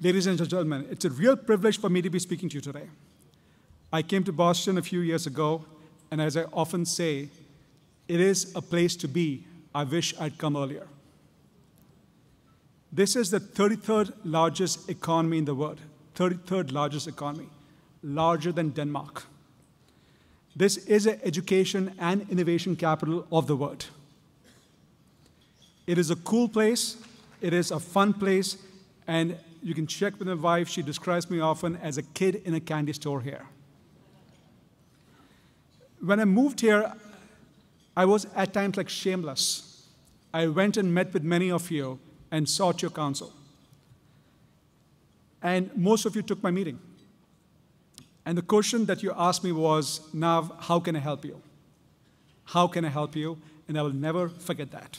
Ladies and gentlemen, it's a real privilege for me to be speaking to you today. I came to Boston a few years ago, and as I often say, it is a place to be. I wish I'd come earlier. This is the 33rd largest economy in the world, 33rd largest economy, larger than Denmark. This is an education and innovation capital of the world. It is a cool place, it is a fun place, and you can check with my wife. She describes me often as a kid in a candy store here. When I moved here, I was at times like shameless. I went and met with many of you and sought your counsel. And most of you took my meeting. And the question that you asked me was, Nav, how can I help you? How can I help you? And I will never forget that.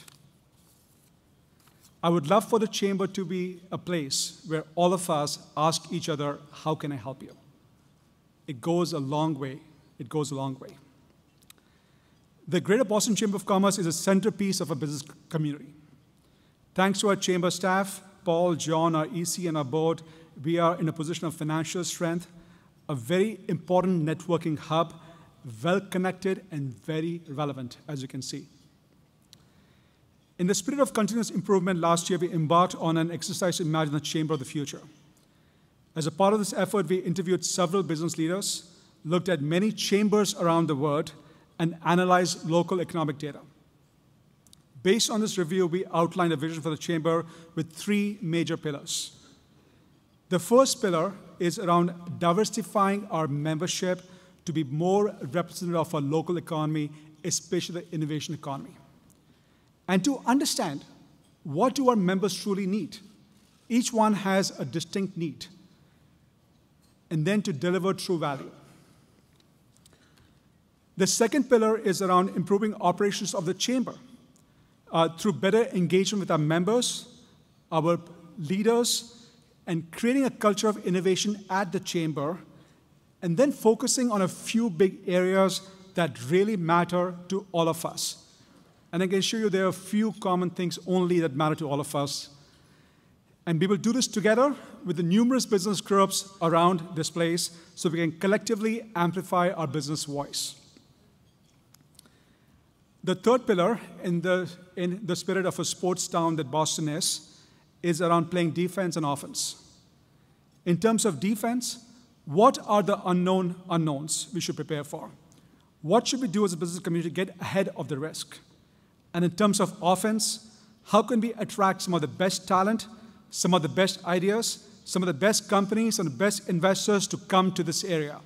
I would love for the chamber to be a place where all of us ask each other, How can I help you? It goes a long way. It goes a long way. The Greater Boston Chamber of Commerce is a centerpiece of our business community. Thanks to our chamber staff, Paul, John, our EC, and our board, we are in a position of financial strength, a very important networking hub, well connected and very relevant, as you can see. In the spirit of continuous improvement, last year we embarked on an exercise to imagine the chamber of the future. As a part of this effort, we interviewed several business leaders, looked at many chambers around the world, and analyzed local economic data. Based on this review, we outlined a vision for the chamber with three major pillars. The first pillar is around diversifying our membership to be more representative of our local economy, especially the innovation economy and to understand what do our members truly need. Each one has a distinct need, and then to deliver true value. The second pillar is around improving operations of the chamber uh, through better engagement with our members, our leaders, and creating a culture of innovation at the chamber, and then focusing on a few big areas that really matter to all of us. And I can assure you there are a few common things only that matter to all of us. And we will do this together with the numerous business groups around this place so we can collectively amplify our business voice. The third pillar, in the, in the spirit of a sports town that Boston is, is around playing defense and offense. In terms of defense, what are the unknown unknowns we should prepare for? What should we do as a business community to get ahead of the risk? And in terms of offense, how can we attract some of the best talent, some of the best ideas, some of the best companies, and the best investors to come to this area?